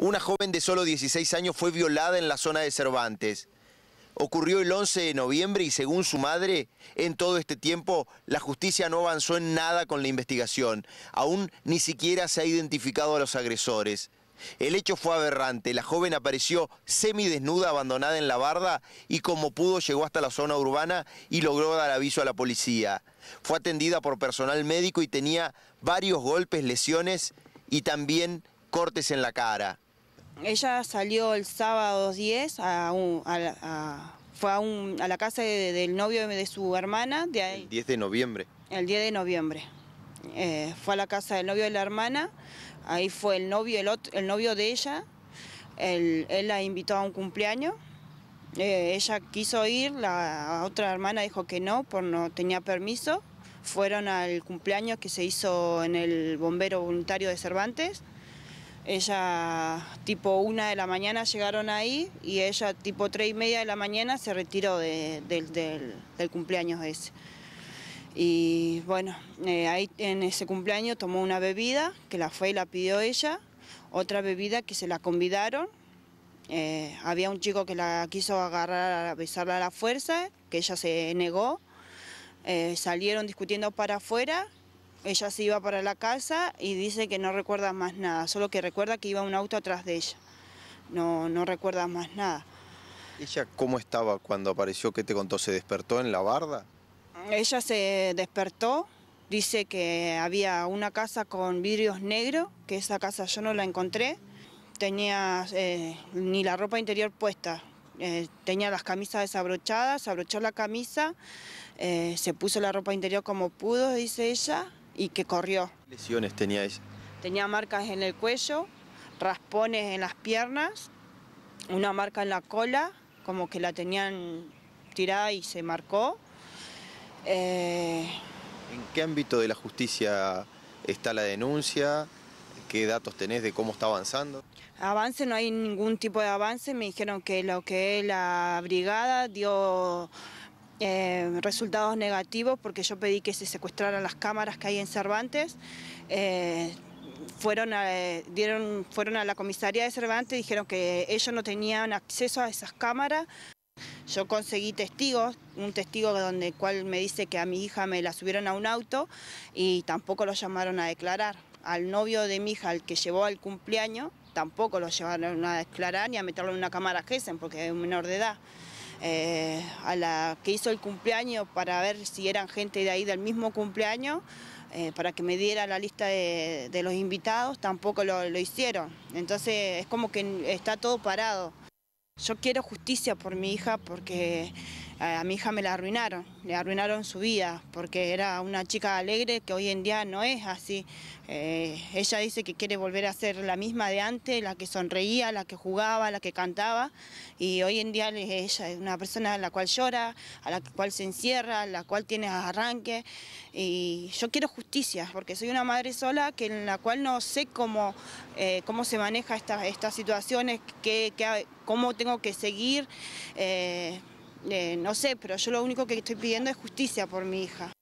Una joven de solo 16 años fue violada en la zona de Cervantes. Ocurrió el 11 de noviembre y según su madre, en todo este tiempo la justicia no avanzó en nada con la investigación. Aún ni siquiera se ha identificado a los agresores. El hecho fue aberrante. La joven apareció semidesnuda, abandonada en la barda y como pudo llegó hasta la zona urbana y logró dar aviso a la policía. Fue atendida por personal médico y tenía varios golpes, lesiones y también cortes en la cara. Ella salió el sábado 10 a, fue a, la casa del novio de su hermana. De ahí, el 10 de noviembre. El 10 de noviembre. Eh, fue a la casa del novio de la hermana, ahí fue el novio, el, novio de ella, él, la invitó a un cumpleaños, eh, ella quiso ir, la otra hermana dijo que no, por no tenía permiso, fueron al cumpleaños que se hizo en el bombero voluntario de Cervantes, ella tipo una de la mañana llegaron ahí y ella tipo tres y media de la mañana se retiró del, cumpleaños ese. Y bueno, eh, ahí en ese cumpleaños tomó una bebida que la fue y la pidió ella, otra bebida que se la convidaron. Eh, había un chico que la quiso agarrar, besarla a la fuerza, que ella se negó. Eh, salieron discutiendo para afuera ella se iba para la casa y dice que no recuerda más nada, solo que recuerda que iba un auto atrás de ella. No, no recuerda más nada. ¿Ella cómo estaba cuando apareció? ¿Qué te contó? ¿Se despertó en la barda? Ella se despertó, dice que había una casa con vidrios negros, que esa casa yo no la encontré. Tenía eh, ni la ropa interior puesta, eh, tenía las camisas desabrochadas, abrochó la camisa, eh, se puso la ropa interior como pudo, dice ella, y que corrió. ¿Qué lesiones tenía ella? Tenía marcas en el cuello, raspones en las piernas, una marca en la cola, como que la tenían tirada y se marcó. Eh, ¿En qué ámbito de la justicia está la denuncia? ¿Qué datos tenés de cómo está avanzando? Avance, no hay ningún tipo de avance. Me dijeron que lo que es la brigada dio Em, resultados negativos porque yo pedí que se secuestraran las cámaras que hay en Cervantes. Eh, fueron a, eh, dieron, fueron a la comisaría de Cervantes y dijeron que ellos no tenían acceso a esas cámaras. Yo conseguí testigos, un testigo donde cual me dice que a mi hija me la subieron a un auto y tampoco lo llamaron a declarar. Al novio de mi hija, al que llevó al cumpleaños, tampoco lo llevaron a declarar ni a meterlo en una cámara Gessen porque es un menor de edad. Eh, a la que hizo el cumpleaños para ver si eran gente de ahí del mismo cumpleaños, eh, para que me diera la lista de, los invitados, tampoco lo hicieron. Entonces es como que está todo parado. Yo quiero justicia por mi hija porque a mi hija me la arruinaron, le arruinaron su vida, porque era una chica alegre que hoy en día no es así. Eh, ella dice que quiere volver a ser la misma de antes, la que sonreía, la que jugaba, la que cantaba, y hoy en día ella es una persona a la cual llora, a la cual se encierra, a la cual tiene arranque. y yo quiero justicia, porque soy una madre sola que en la cual no sé cómo, eh, cómo se maneja estas situaciones, cómo tengo que seguir. Eh, eh, no sé, pero yo lo único que estoy pidiendo es justicia por mi hija.